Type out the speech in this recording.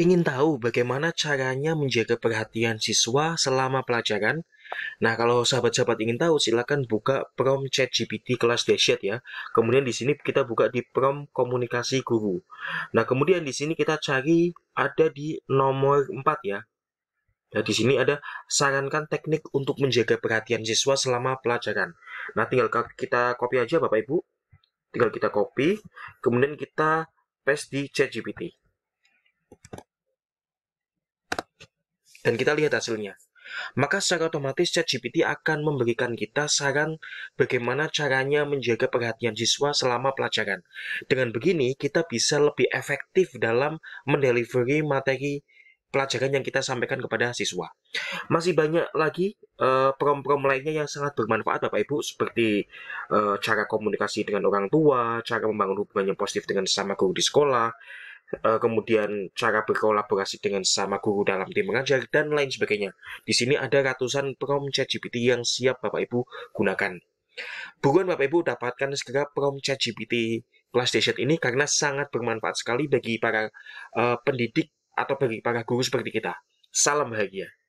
ingin tahu bagaimana caranya menjaga perhatian siswa selama pelajaran? Nah, kalau sahabat-sahabat ingin tahu, silakan buka prom chat GPT kelas dasyat ya. Kemudian di sini kita buka di prom komunikasi guru. Nah, kemudian di sini kita cari ada di nomor 4 ya. Nah, di sini ada sarankan teknik untuk menjaga perhatian siswa selama pelajaran. Nah, tinggal kita copy aja Bapak Ibu. Tinggal kita copy, kemudian kita paste di chat GPT. Dan kita lihat hasilnya. Maka secara otomatis ChatGPT akan memberikan kita saran bagaimana caranya menjaga perhatian siswa selama pelajaran. Dengan begini, kita bisa lebih efektif dalam mendelivery materi pelajaran yang kita sampaikan kepada siswa. Masih banyak lagi uh, prom-prom lainnya yang sangat bermanfaat Bapak Ibu seperti uh, cara komunikasi dengan orang tua, cara membangun hubungan yang positif dengan sesama guru di sekolah, uh, kemudian cara berkolaborasi dengan sama guru dalam tim mengajar, dan lain sebagainya. Di sini ada ratusan prompt ChatGPT yang siap Bapak Ibu gunakan. Buruan Bapak Ibu dapatkan segera prompt ChatGPT Plus Station ini karena sangat bermanfaat sekali bagi para uh, pendidik atau bagi para guru seperti kita. Salam bahagia.